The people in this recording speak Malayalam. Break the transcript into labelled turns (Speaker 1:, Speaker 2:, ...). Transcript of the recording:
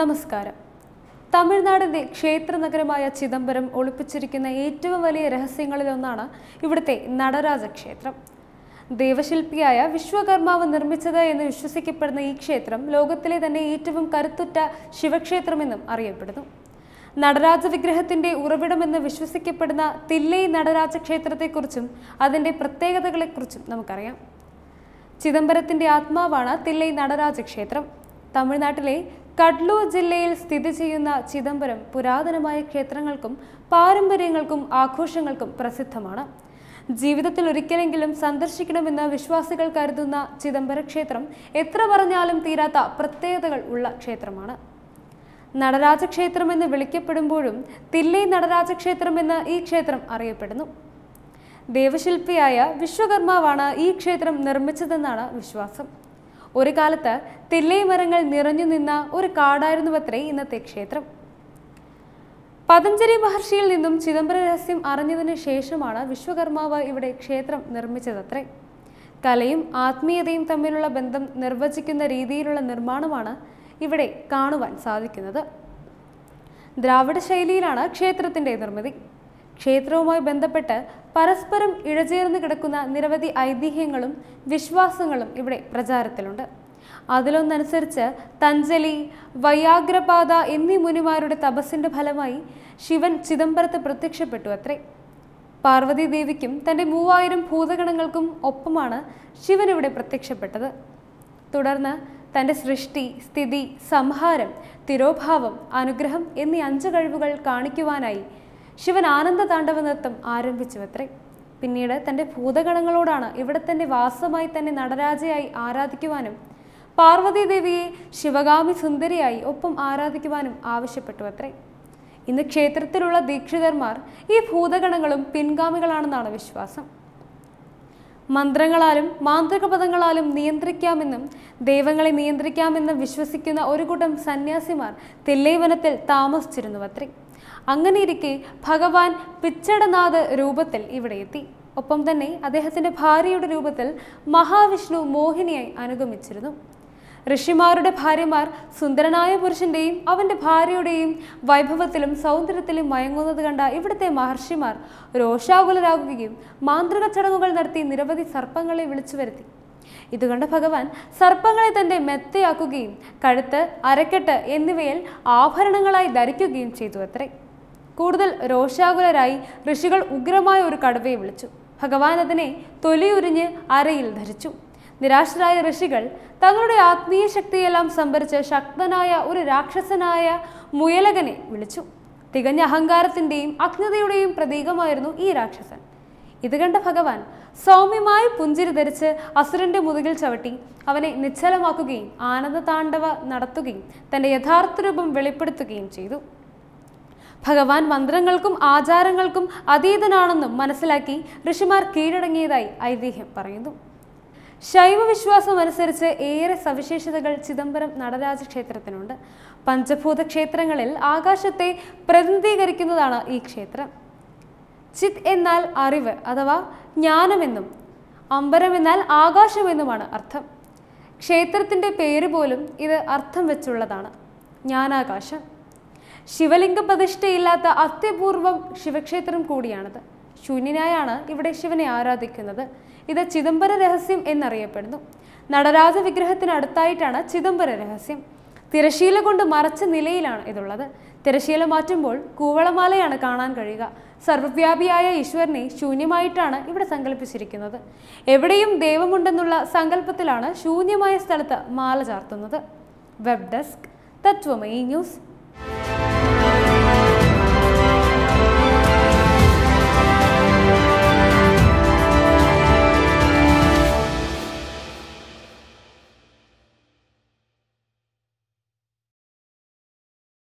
Speaker 1: നമസ്കാരം തമിഴ്നാടിൻ്റെ ക്ഷേത്ര നഗരമായ ചിദംബരം ഒളിപ്പിച്ചിരിക്കുന്ന ഏറ്റവും വലിയ രഹസ്യങ്ങളിലൊന്നാണ് ഇവിടുത്തെ നടരാജ ക്ഷേത്രം ദേവശില്പിയായ വിശ്വകർമാവ് നിർമ്മിച്ചത് എന്ന് വിശ്വസിക്കപ്പെടുന്ന ഈ ക്ഷേത്രം ലോകത്തിലെ തന്നെ ഏറ്റവും കരുത്തുറ്റ ശിവക്ഷേത്രമെന്നും അറിയപ്പെടുന്നു നടരാജ വിഗ്രഹത്തിന്റെ ഉറവിടമെന്ന് വിശ്വസിക്കപ്പെടുന്ന തില്ലൈ നടരാജ ക്ഷേത്രത്തെക്കുറിച്ചും അതിന്റെ പ്രത്യേകതകളെക്കുറിച്ചും നമുക്കറിയാം ചിദംബരത്തിന്റെ ആത്മാവാണ് തില്ലൈ നടരാജ ക്ഷേത്രം തമിഴ്നാട്ടിലെ കഡ്ലൂർ ജില്ലയിൽ സ്ഥിതി ചെയ്യുന്ന ചിദംബരം പുരാതനമായ ക്ഷേത്രങ്ങൾക്കും പാരമ്പര്യങ്ങൾക്കും ആഘോഷങ്ങൾക്കും പ്രസിദ്ധമാണ് ജീവിതത്തിൽ ഒരിക്കലെങ്കിലും സന്ദർശിക്കണമെന്ന് വിശ്വാസികൾ കരുതുന്ന ചിദംബര ക്ഷേത്രം എത്ര പറഞ്ഞാലും തീരാത്ത പ്രത്യേകതകൾ ഉള്ള ക്ഷേത്രമാണ് നടരാജക്ഷേത്രം എന്ന് വിളിക്കപ്പെടുമ്പോഴും തില്ലൈ നടരാജക്ഷേത്രം എന്ന് ഈ ക്ഷേത്രം അറിയപ്പെടുന്നു ദേവശില്പിയായ വിശ്വകർമാവാണ് ഈ ക്ഷേത്രം നിർമ്മിച്ചതെന്നാണ് വിശ്വാസം ഒരു കാലത്ത് മരങ്ങൾ നിറഞ്ഞു നിന്ന ഒരു കാടായിരുന്നുവത്രേ ഇന്നത്തെ ക്ഷേത്രം പതഞ്ജലി മഹർഷിയിൽ നിന്നും ചിദംബര രഹസ്യം അറിഞ്ഞതിന് ശേഷമാണ് വിശ്വകർമാവ് ഇവിടെ ക്ഷേത്രം നിർമ്മിച്ചതത്രേ കലയും ആത്മീയതയും തമ്മിലുള്ള ബന്ധം നിർവചിക്കുന്ന രീതിയിലുള്ള നിർമ്മാണമാണ് ഇവിടെ കാണുവാൻ സാധിക്കുന്നത് ദ്രാവിഡ ശൈലിയിലാണ് ക്ഷേത്രത്തിൻ്റെ നിർമ്മിതി ക്ഷേത്രവുമായി ബന്ധപ്പെട്ട് പരസ്പരം ഇഴചേർന്ന് കിടക്കുന്ന നിരവധി ഐതിഹ്യങ്ങളും വിശ്വാസങ്ങളും ഇവിടെ പ്രചാരത്തിലുണ്ട് അതിലൊന്നനുസരിച്ച് തഞ്ചലി വയാഗ്രപാത എന്നീ മുനിമാരുടെ തപസ്സിന്റെ ഫലമായി ശിവൻ ചിദംബരത്ത് പ്രത്യക്ഷപ്പെട്ടു അത്രേ പാർവതി ദേവിക്കും തൻ്റെ മൂവായിരം ഭൂതഗണങ്ങൾക്കും ഒപ്പമാണ് ശിവൻ ഇവിടെ പ്രത്യക്ഷപ്പെട്ടത് തുടർന്ന് തൻ്റെ സൃഷ്ടി സ്ഥിതി സംഹാരം തിരോഭാവം അനുഗ്രഹം എന്നീ അഞ്ച് കഴിവുകൾ കാണിക്കുവാനായി ശിവൻ ആനന്ദ താണ്ഡവ നൃത്തം ആരംഭിച്ചുവത്രേ പിന്നീട് തൻ്റെ ഭൂതഗണങ്ങളോടാണ് ഇവിടെ തന്നെ വാസമായി തന്നെ നടരാജയായി ആരാധിക്കുവാനും പാർവതീദേവിയെ ശിവകാമി സുന്ദരിയായി ഒപ്പം ആരാധിക്കുവാനും ആവശ്യപ്പെട്ടു അത്രേ ഇന്ന് ക്ഷേത്രത്തിലുള്ള ദീക്ഷിതന്മാർ ഈ ഭൂതഗണങ്ങളും പിൻഗാമികളാണെന്നാണ് വിശ്വാസം മന്ത്രങ്ങളാലും മാന്ത്രികപദങ്ങളാലും നിയന്ത്രിക്കാമെന്നും ദൈവങ്ങളെ നിയന്ത്രിക്കാമെന്നും വിശ്വസിക്കുന്ന ഒരു കൂട്ടം സന്യാസിമാർ തെല്ലൈവനത്തിൽ താമസിച്ചിരുന്നു അത്രേ അങ്ങനെയിരിക്കെ ഭഗവാൻ പിച്ചടനാഥ രൂപത്തിൽ ഇവിടെ എത്തി ഒപ്പം തന്നെ അദ്ദേഹത്തിൻ്റെ ഭാര്യയുടെ രൂപത്തിൽ മഹാവിഷ്ണു മോഹിനിയായി അനുഗമിച്ചിരുന്നു ഋഷിമാരുടെ ഭാര്യമാർ സുന്ദരനായ പുരുഷൻ്റെയും അവന്റെ ഭാര്യയുടെയും വൈഭവത്തിലും സൗന്ദര്യത്തിലും മയങ്ങുന്നത് കണ്ട ഇവിടുത്തെ മഹർഷിമാർ രോഷാകുലരാകുകയും മാന്ത്രിക ചടങ്ങുകൾ നടത്തി നിരവധി സർപ്പങ്ങളെ വിളിച്ചു വരുത്തി ഇതുകൊണ്ട് ഭഗവാൻ സർപ്പങ്ങളെ തൻ്റെ മെത്തയാക്കുകയും കഴുത്ത് അരക്കെട്ട് എന്നിവയിൽ ആഭരണങ്ങളായി ധരിക്കുകയും ചെയ്തു അത്രേ കൂടുതൽ രോഷാകുലരായി ഋഷികൾ ഉഗ്രമായ ഒരു കടുവയെ വിളിച്ചു ഭഗവാൻ അതിനെ തൊലിയുരിഞ്ഞ് അരയിൽ ധരിച്ചു നിരാശരായ ഋഷികൾ തങ്ങളുടെ ആത്മീയ ശക്തിയെല്ലാം സംഭരിച്ച് ശക്തനായ ഒരു രാക്ഷസനായ മുയലകനെ വിളിച്ചു തികഞ്ഞ അഹങ്കാരത്തിൻ്റെയും അജ്ഞതയുടെയും പ്രതീകമായിരുന്നു ഈ രാക്ഷസൻ ഇത് കണ്ട ഭഗവാൻ സൗമ്യമായ പുഞ്ചിരി ധരിച്ച് അസുരന്റെ മുതുകിൽ ചവിട്ടി അവനെ നിശ്ചലമാക്കുകയും ആനന്ദതാണ്ഡവ നടത്തുകയും തന്റെ യഥാർത്ഥ രൂപം വെളിപ്പെടുത്തുകയും ചെയ്തു ഭഗവാൻ മന്ത്രങ്ങൾക്കും ആചാരങ്ങൾക്കും അതീതനാണെന്നും മനസ്സിലാക്കി ഋഷിമാർ കീഴടങ്ങിയതായി ഐതിഹ്യം പറയുന്നു ശൈവവിശ്വാസം അനുസരിച്ച് ഏറെ സവിശേഷതകൾ ചിദംബരം നടരാജ ക്ഷേത്രത്തിനുണ്ട് പഞ്ചഭൂത ക്ഷേത്രങ്ങളിൽ ആകാശത്തെ പ്രതിനിധീകരിക്കുന്നതാണ് ഈ ക്ഷേത്രം ചിത് എന്നാൽ അറിവ് അഥവാ ജ്ഞാനമെന്നും അമ്പരം എന്നാൽ ആകാശമെന്നുമാണ് അർത്ഥം ക്ഷേത്രത്തിൻ്റെ പേര് പോലും ഇത് അർത്ഥം വെച്ചുള്ളതാണ് ജ്ഞാനാകാശം ശിവലിംഗ പ്രതിഷ്ഠയില്ലാത്ത അത്യപൂർവം ശിവക്ഷേത്രം കൂടിയാണത് ശൂന്യനായാണ് ഇവിടെ ശിവനെ ആരാധിക്കുന്നത് ഇത് ചിദംബര രഹസ്യം എന്നറിയപ്പെടുന്നു നടരാജ വിഗ്രഹത്തിനടുത്തായിട്ടാണ് ചിദംബര രഹസ്യം തിരശീല കൊണ്ട് മറച്ച നിലയിലാണ് ഇതുള്ളത് തിരശീല മാറ്റുമ്പോൾ കൂവളമാലയാണ് കാണാൻ കഴിയുക സർവ്വവ്യാപിയായ ഈശ്വരനെ ശൂന്യമായിട്ടാണ് ഇവിടെ സങ്കല്പിച്ചിരിക്കുന്നത് എവിടെയും ദൈവമുണ്ടെന്നുള്ള സങ്കല്പത്തിലാണ് ശൂന്യമായ സ്ഥലത്ത് മാല ചാർത്തുന്നത് വെബ് ഡെസ്ക് തത്വമൈ ന്യൂസ്